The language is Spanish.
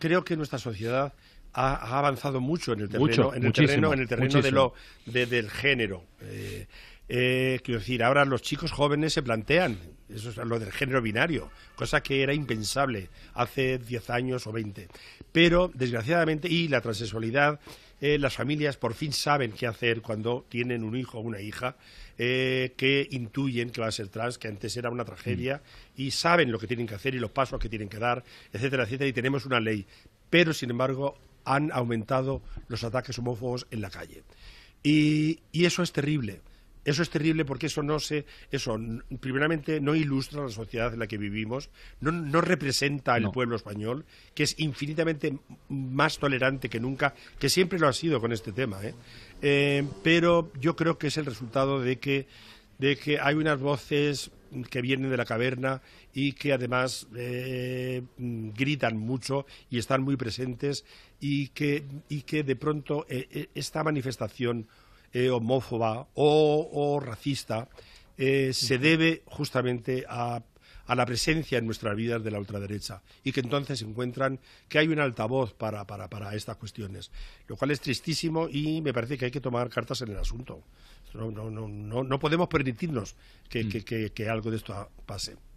creo que nuestra sociedad ha, avanzado mucho en el terreno, en, el terreno en el terreno, de lo, del género. Eh, eh, quiero decir, ahora los chicos jóvenes se plantean eso es lo del género binario, cosa que era impensable hace 10 años o 20. Pero, desgraciadamente, y la transexualidad, eh, las familias por fin saben qué hacer cuando tienen un hijo o una hija eh, que intuyen que va a ser trans, que antes era una tragedia, y saben lo que tienen que hacer y los pasos que tienen que dar, etcétera, etcétera, y tenemos una ley. Pero, sin embargo, han aumentado los ataques homófobos en la calle. y eso es terrible eso es terrible porque eso no se, eso primeramente no ilustra la sociedad en la que vivimos, no, representa al pueblo español, que es infinitamente más tolerante que nunca, que siempre lo ha sido con este tema, ¿eh? Eh, pero yo creo que es el resultado de que, hay unas voces que vienen de la caverna y que además eh, gritan mucho y están muy presentes y que de pronto esta manifestación eh, homófoba o, racista eh, se debe justamente a, la presencia en nuestras vidas de la ultraderecha y que entonces encuentran que hay un altavoz para, para, estas cuestiones, lo cual es tristísimo y me parece que hay que tomar cartas en el asunto. No, podemos permitirnos mm. que algo de esto pase.